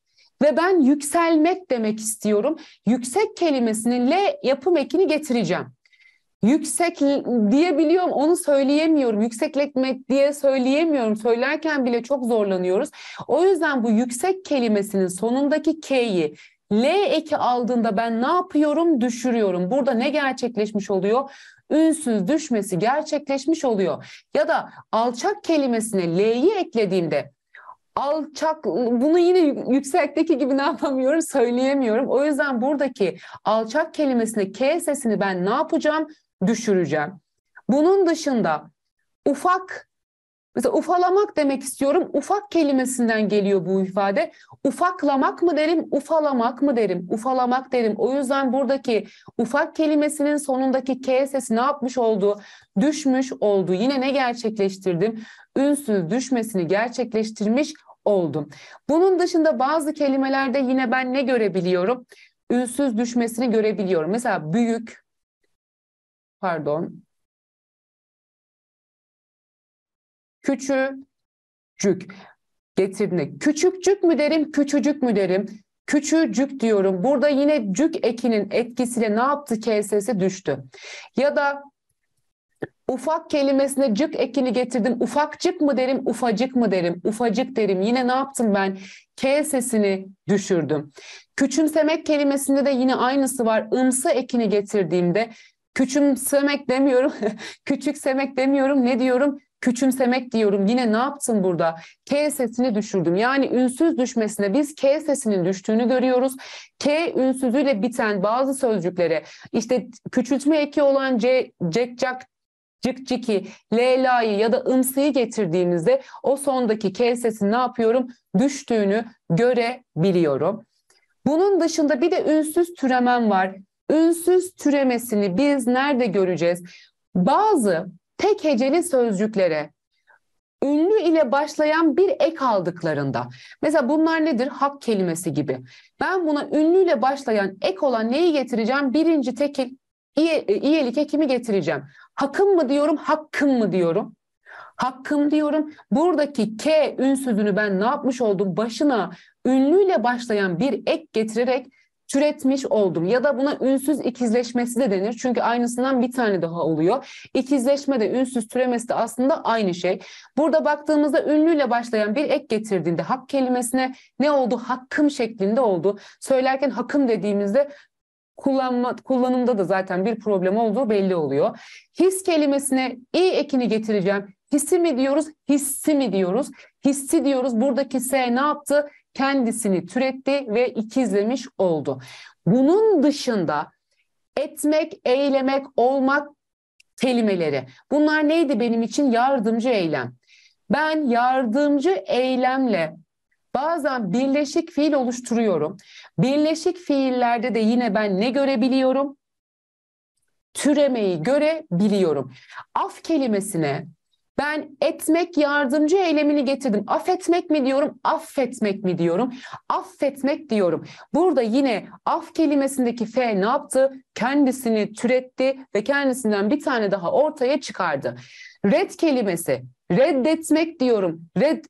ve ben yükselmek demek istiyorum. Yüksek kelimesinin L yapım ekini getireceğim. Yüksek diyebiliyorum onu söyleyemiyorum. yükseklemek diye söyleyemiyorum. Söylerken bile çok zorlanıyoruz. O yüzden bu yüksek kelimesinin sonundaki K'yi L eki aldığında ben ne yapıyorum? Düşürüyorum. Burada ne gerçekleşmiş oluyor? ünsüz düşmesi gerçekleşmiş oluyor. Ya da alçak kelimesine L'yi eklediğimde alçak bunu yine yüksekteki gibi ne yapamıyorum söyleyemiyorum. O yüzden buradaki alçak kelimesine K sesini ben ne yapacağım? Düşüreceğim. Bunun dışında ufak Mesela ufalamak demek istiyorum. Ufak kelimesinden geliyor bu ifade. Ufaklamak mı derim, ufalamak mı derim, ufalamak derim. O yüzden buradaki ufak kelimesinin sonundaki K sesi ne yapmış oldu? Düşmüş oldu. Yine ne gerçekleştirdim? Ünsüz düşmesini gerçekleştirmiş oldum. Bunun dışında bazı kelimelerde yine ben ne görebiliyorum? Ünsüz düşmesini görebiliyorum. Mesela büyük, pardon, Küçücük getirdiğinde küçükcük mü derim, küçücük mü derim? Küçücük diyorum. Burada yine cük ekinin etkisiyle ne yaptı? K sesi düştü. Ya da Ufak kelimesine cık ekini getirdim. Ufakcık mı derim, ufacık mı derim, ufacık derim. Yine ne yaptım ben? K sesini düşürdüm. Küçümsemek kelimesinde de yine aynısı var. Imsı ekini getirdiğimde küçümsemek demiyorum, küçüksemek demiyorum. Ne diyorum? küçümsemek diyorum. Yine ne yaptın burada? K sesini düşürdüm. Yani ünsüz düşmesine biz K sesinin düştüğünü görüyoruz. K ünsüzüyle biten bazı sözcüklere işte küçültme eki olan C, cek, cak, cık ciki, leylayı ya da ımsıyı getirdiğimizde o sondaki K sesi ne yapıyorum? Düştüğünü görebiliyorum. Bunun dışında bir de ünsüz türemem var. Ünsüz türemesini biz nerede göreceğiz? Bazı tek heceli sözcüklere ünlü ile başlayan bir ek aldıklarında. Mesela bunlar nedir? Hak kelimesi gibi. Ben buna ünlü ile başlayan ek olan neyi getireceğim? Birinci tekil iyilik e, ekimi getireceğim. Hakım mı diyorum, hakkım mı diyorum? Hakkım diyorum. Buradaki K ün sözünü ben ne yapmış oldum? Başına ünlüyle başlayan bir ek getirerek türetmiş oldum. Ya da buna ünsüz ikizleşmesi de denir. Çünkü aynısından bir tane daha oluyor. İkizleşme de ünsüz türemesi de aslında aynı şey. Burada baktığımızda ünlüyle başlayan bir ek getirdiğinde hak kelimesine ne oldu? Hakkım şeklinde oldu. Söylerken hakım dediğimizde kullanma, kullanımda da zaten bir problem olduğu belli oluyor. His kelimesine i ekini getireceğim. Hisi mi diyoruz, hissi mi diyoruz? Hissi diyoruz. Buradaki S ne yaptı? kendisini türetti ve ikizlemiş oldu. Bunun dışında etmek, eylemek, olmak kelimeleri. Bunlar neydi benim için? Yardımcı eylem. Ben yardımcı eylemle bazen birleşik fiil oluşturuyorum. Birleşik fiillerde de yine ben ne görebiliyorum? Türemeyi görebiliyorum. Af kelimesine ben etmek yardımcı eylemini getirdim. Affetmek mi diyorum, affetmek mi diyorum, affetmek diyorum. Burada yine af kelimesindeki F ne yaptı? Kendisini türetti ve kendisinden bir tane daha ortaya çıkardı. Red kelimesi, reddetmek diyorum. Red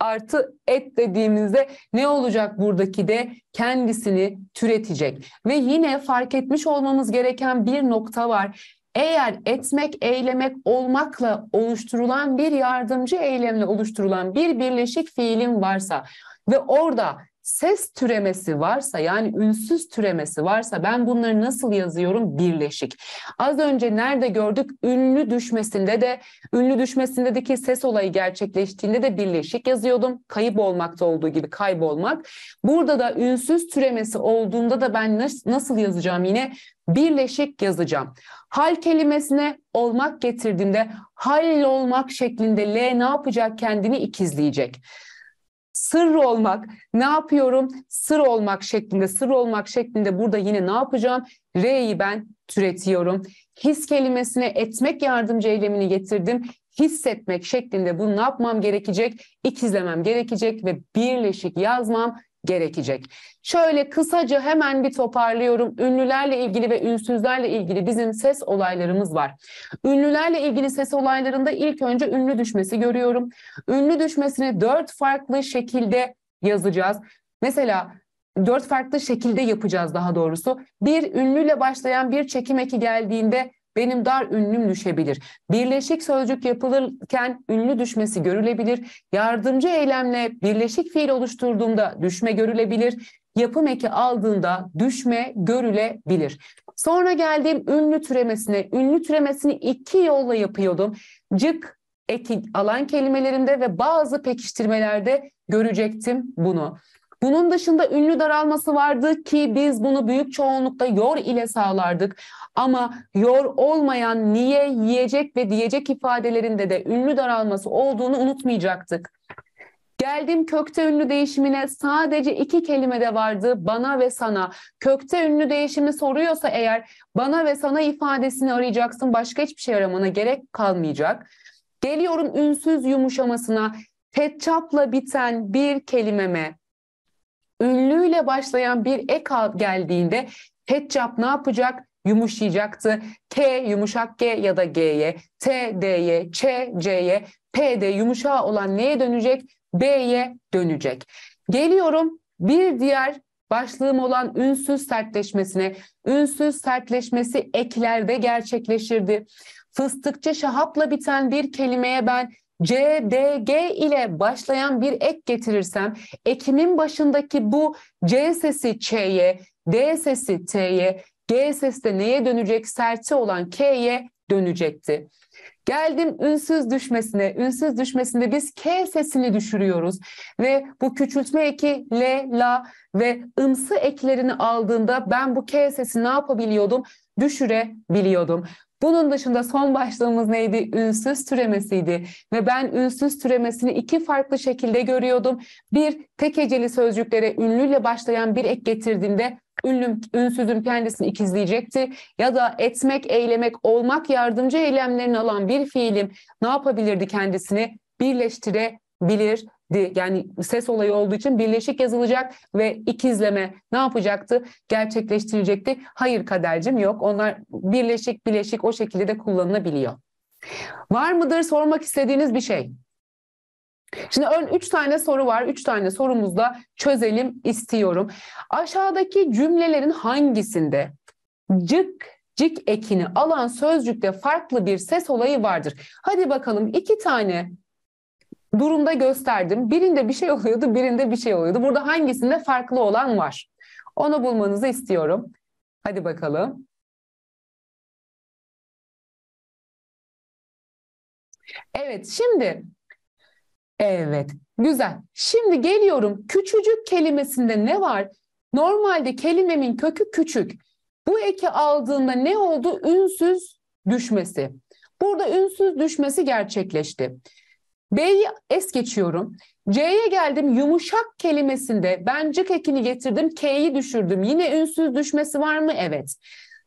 artı et dediğimizde ne olacak buradaki de kendisini türetecek. Ve yine fark etmiş olmamız gereken bir nokta var eğer etmek, eylemek olmakla oluşturulan bir yardımcı eylemle oluşturulan bir birleşik fiilin varsa ve orada ses türemesi varsa yani ünsüz türemesi varsa ben bunları nasıl yazıyorum birleşik. Az önce nerede gördük ünlü düşmesinde de ünlü düşmesindeki ses olayı gerçekleştiğinde de birleşik yazıyordum. Kayıp olmakta olduğu gibi kaybolmak. Burada da ünsüz türemesi olduğunda da ben nasıl yazacağım yine birleşik yazacağım. Hal kelimesine olmak getirdiğimde hal olmak şeklinde L ne yapacak kendini ikizleyecek sır olmak, ne yapıyorum? Sır olmak şeklinde, sır olmak şeklinde burada yine ne yapacağım? R'yi ben türetiyorum. His kelimesine etmek yardımcı eylemini getirdim. Hissetmek şeklinde bunu ne yapmam gerekecek? İkizlemem gerekecek ve birleşik yazmam gerekecek. Şöyle kısaca hemen bir toparlıyorum. Ünlülerle ilgili ve ünsüzlerle ilgili bizim ses olaylarımız var. Ünlülerle ilgili ses olaylarında ilk önce ünlü düşmesi görüyorum. Ünlü düşmesini dört farklı şekilde yazacağız. Mesela dört farklı şekilde yapacağız daha doğrusu. Bir ünlüyle başlayan bir çekim eki geldiğinde benim dar ünlüm düşebilir. Birleşik sözcük yapılırken ünlü düşmesi görülebilir. Yardımcı eylemle birleşik fiil oluşturduğumda düşme görülebilir. Yapım eki aldığında düşme görülebilir. Sonra geldiğim ünlü türemesine. Ünlü türemesini iki yolla yapıyordum. Cık eki alan kelimelerinde ve bazı pekiştirmelerde görecektim bunu. Bunun dışında ünlü daralması vardı ki biz bunu büyük çoğunlukta yor ile sağlardık. Ama yor olmayan niye yiyecek ve diyecek ifadelerinde de ünlü daralması olduğunu unutmayacaktık. Geldim kökte ünlü değişimine sadece iki kelime de vardı bana ve sana. Kökte ünlü değişimi soruyorsa eğer bana ve sana ifadesini arayacaksın başka hiçbir şey aramana gerek kalmayacak. Geliyorum ünsüz yumuşamasına ketçapla biten bir kelimeme ünlüyle başlayan bir ek geldiğinde ketçap ne yapacak? Yumuşayacaktı. T yumuşak G ya da G'ye, T D'ye, Ç C'ye, P de yumuşağı olan neye dönecek? B'ye dönecek. Geliyorum bir diğer başlığım olan ünsüz sertleşmesine. Ünsüz sertleşmesi eklerde gerçekleşirdi. Fıstıkçı şahapla biten bir kelimeye ben C, D, G ile başlayan bir ek getirirsem ekimin başındaki bu C sesi Ç'ye, D sesi T'ye, G sesi de neye dönecek? Serti olan K'ye dönecekti. Geldim ünsüz düşmesine. Ünsüz düşmesinde biz K sesini düşürüyoruz ve bu küçültme eki L, La ve ımsı eklerini aldığında ben bu K sesi ne yapabiliyordum? Düşürebiliyordum. Bunun dışında son başlığımız neydi? Ünsüz türemesiydi ve ben ünsüz türemesini iki farklı şekilde görüyordum. Bir tek heceli sözcüklere ünlüyle başlayan bir ek getirdiğinde ünlüm, ünsüzün kendisini ikizleyecekti. Ya da etmek, eylemek, olmak yardımcı eylemlerini alan bir fiilim ne yapabilirdi kendisini? Birleştirebilir yani ses olayı olduğu için birleşik yazılacak ve ikizleme ne yapacaktı? Gerçekleştirecekti. Hayır kadercim yok. Onlar birleşik bileşik o şekilde de kullanılabiliyor. Var mıdır sormak istediğiniz bir şey? Şimdi ön üç tane soru var. Üç tane sorumuzda çözelim istiyorum. Aşağıdaki cümlelerin hangisinde cık cik ekini alan sözcükte farklı bir ses olayı vardır? Hadi bakalım iki tane durumda gösterdim. Birinde bir şey oluyordu, birinde bir şey oluyordu. Burada hangisinde farklı olan var? Onu bulmanızı istiyorum. Hadi bakalım. Evet, şimdi evet, güzel. Şimdi geliyorum küçücük kelimesinde ne var? Normalde kelimemin kökü küçük. Bu eki aldığında ne oldu? Ünsüz düşmesi. Burada ünsüz düşmesi gerçekleşti. B'yi es geçiyorum. C'ye geldim yumuşak kelimesinde bencik ekini getirdim K'yi düşürdüm. Yine ünsüz düşmesi var mı? Evet.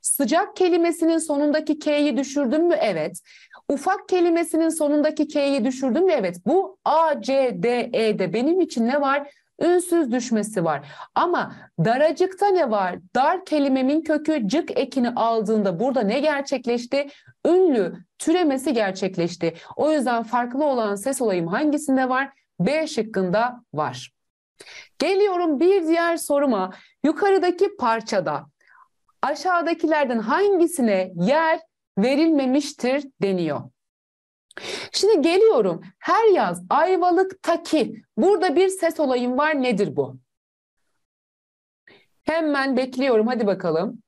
Sıcak kelimesinin sonundaki K'yi düşürdüm mü? Evet. Ufak kelimesinin sonundaki K'yi düşürdüm mü? Evet. Bu A, C, D, E'de benim için ne var? ünsüz düşmesi var. Ama daracıkta ne var? Dar kelimemin kökü cık ekini aldığında burada ne gerçekleşti? Ünlü türemesi gerçekleşti. O yüzden farklı olan ses olayım hangisinde var? B şıkkında var. Geliyorum bir diğer soruma. Yukarıdaki parçada aşağıdakilerden hangisine yer verilmemiştir deniyor. Şimdi geliyorum her yaz Ayvalık'taki burada bir ses olayım var nedir bu? Hemen bekliyorum hadi bakalım.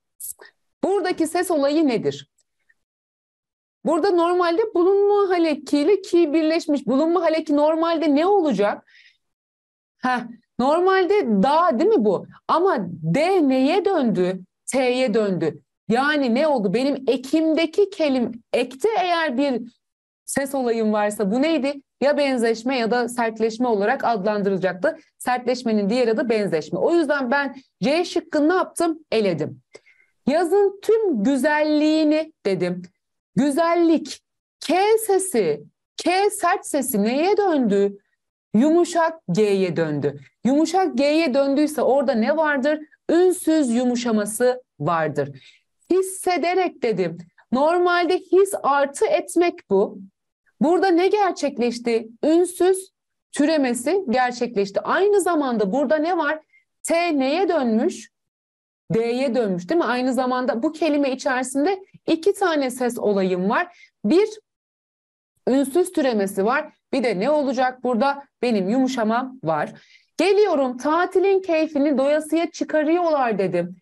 Buradaki ses olayı nedir? Burada normalde bulunma haleki ki birleşmiş. Bulunma haleki normalde ne olacak? Heh, normalde da değil mi bu? Ama D neye döndü? T'ye döndü. Yani ne oldu? Benim ekimdeki kelim ekte eğer bir ses olayım varsa bu neydi? Ya benzeşme ya da sertleşme olarak adlandırılacaktı. Sertleşmenin diğer adı benzeşme. O yüzden ben C şıkkını ne yaptım? Eledim. Yazın tüm güzelliğini dedim. Güzellik, K sesi, K sert sesi neye döndü? Yumuşak G'ye döndü. Yumuşak G'ye döndüyse orada ne vardır? Ünsüz yumuşaması vardır. Hissederek dedim. Normalde his artı etmek bu. Burada ne gerçekleşti? Ünsüz türemesi gerçekleşti. Aynı zamanda burada ne var? T neye dönmüş? D'ye dönmüş değil mi? Aynı zamanda bu kelime içerisinde iki tane ses olayım var. Bir ünsüz türemesi var. Bir de ne olacak burada? Benim yumuşamam var. Geliyorum tatilin keyfini doyasıya çıkarıyorlar dedim.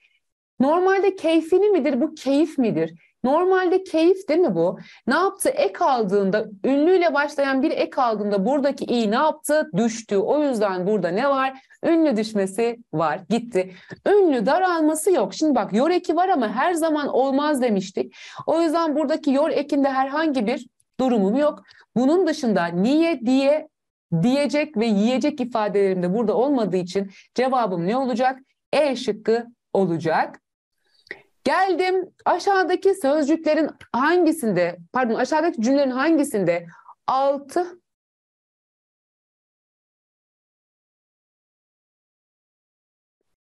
Normalde keyfini midir bu keyif midir? Normalde keyif değil mi bu? Ne yaptı? Ek aldığında, ünlüyle başlayan bir ek aldığında buradaki i ne yaptı? Düştü. O yüzden burada ne var? Ünlü düşmesi var. Gitti. Ünlü daralması yok. Şimdi bak yor eki var ama her zaman olmaz demiştik. O yüzden buradaki yor ekinde herhangi bir durumum yok. Bunun dışında niye diye diyecek ve yiyecek ifadelerim de burada olmadığı için cevabım ne olacak? E şıkkı olacak. Geldim aşağıdaki sözcüklerin hangisinde, pardon aşağıdaki cümlelerin hangisinde altı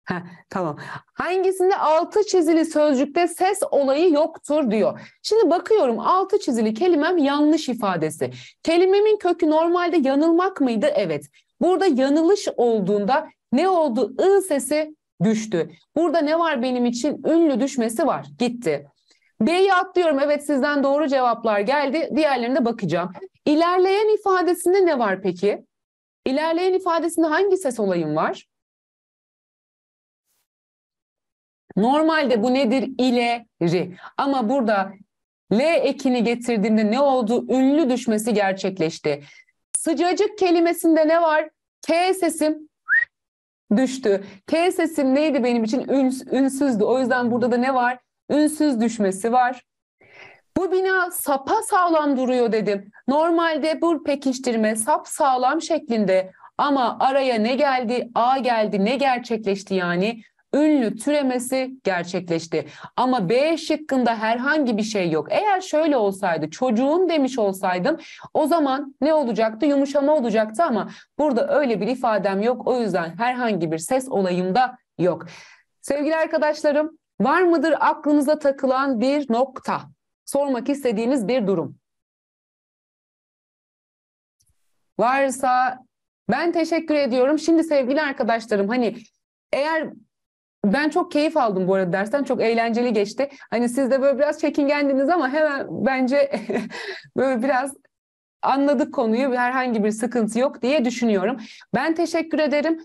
Heh, tamam. Hangisinde altı çizili sözcükte ses olayı yoktur diyor. Şimdi bakıyorum altı çizili kelimem yanlış ifadesi. Kelimemin kökü normalde yanılmak mıydı? Evet. Burada yanılış olduğunda ne oldu? I sesi düştü. Burada ne var benim için? Ünlü düşmesi var. Gitti. B'yi atlıyorum. Evet sizden doğru cevaplar geldi. Diğerlerine bakacağım. İlerleyen ifadesinde ne var peki? İlerleyen ifadesinde hangi ses olayım var? Normalde bu nedir? İleri. Ama burada L ekini getirdiğimde ne oldu? Ünlü düşmesi gerçekleşti. Sıcacık kelimesinde ne var? T sesim düştü. T sesim neydi benim için? Üns, ünsüzdü. O yüzden burada da ne var? Ünsüz düşmesi var. Bu bina sapa sağlam duruyor dedim. Normalde bu pekiştirme sap sağlam şeklinde ama araya ne geldi? A geldi. Ne gerçekleşti yani? ünlü türemesi gerçekleşti. Ama B şıkkında herhangi bir şey yok. Eğer şöyle olsaydı çocuğun demiş olsaydım o zaman ne olacaktı? Yumuşama olacaktı ama burada öyle bir ifadem yok. O yüzden herhangi bir ses olayım da yok. Sevgili arkadaşlarım var mıdır aklınıza takılan bir nokta? Sormak istediğiniz bir durum. Varsa ben teşekkür ediyorum. Şimdi sevgili arkadaşlarım hani eğer ben çok keyif aldım bu arada dersten. Çok eğlenceli geçti. Hani siz de böyle biraz çekingendiniz ama hemen bence böyle biraz anladık konuyu. Herhangi bir sıkıntı yok diye düşünüyorum. Ben teşekkür ederim.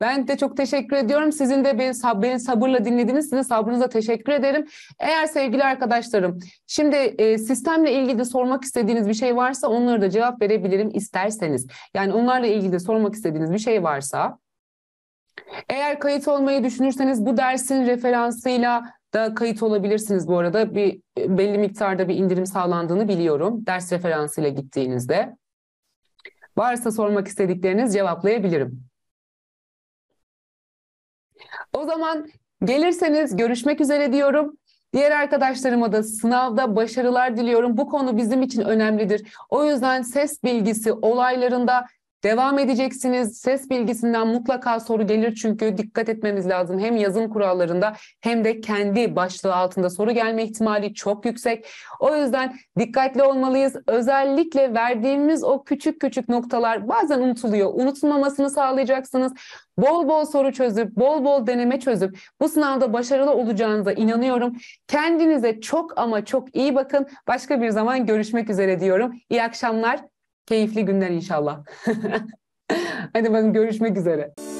Ben de çok teşekkür ediyorum. Sizin de beni, sab beni sabırla dinlediğiniz sizin sabrınıza teşekkür ederim. Eğer sevgili arkadaşlarım şimdi e, sistemle ilgili de sormak istediğiniz bir şey varsa onları da cevap verebilirim isterseniz. Yani onlarla ilgili de sormak istediğiniz bir şey varsa eğer kayıt olmayı düşünürseniz bu dersin referansıyla da kayıt olabilirsiniz bu arada. Bir belli miktarda bir indirim sağlandığını biliyorum ders referansıyla gittiğinizde. Varsa sormak istedikleriniz cevaplayabilirim. O zaman gelirseniz görüşmek üzere diyorum. Diğer arkadaşlarıma da sınavda başarılar diliyorum. Bu konu bizim için önemlidir. O yüzden ses bilgisi olaylarında Devam edeceksiniz. Ses bilgisinden mutlaka soru gelir çünkü dikkat etmemiz lazım. Hem yazım kurallarında hem de kendi başlığı altında soru gelme ihtimali çok yüksek. O yüzden dikkatli olmalıyız. Özellikle verdiğimiz o küçük küçük noktalar bazen unutuluyor. Unutulmamasını sağlayacaksınız. Bol bol soru çözüp, bol bol deneme çözüp bu sınavda başarılı olacağınıza inanıyorum. Kendinize çok ama çok iyi bakın. Başka bir zaman görüşmek üzere diyorum. İyi akşamlar. Keyifli günler inşallah. Hadi bakın görüşmek üzere.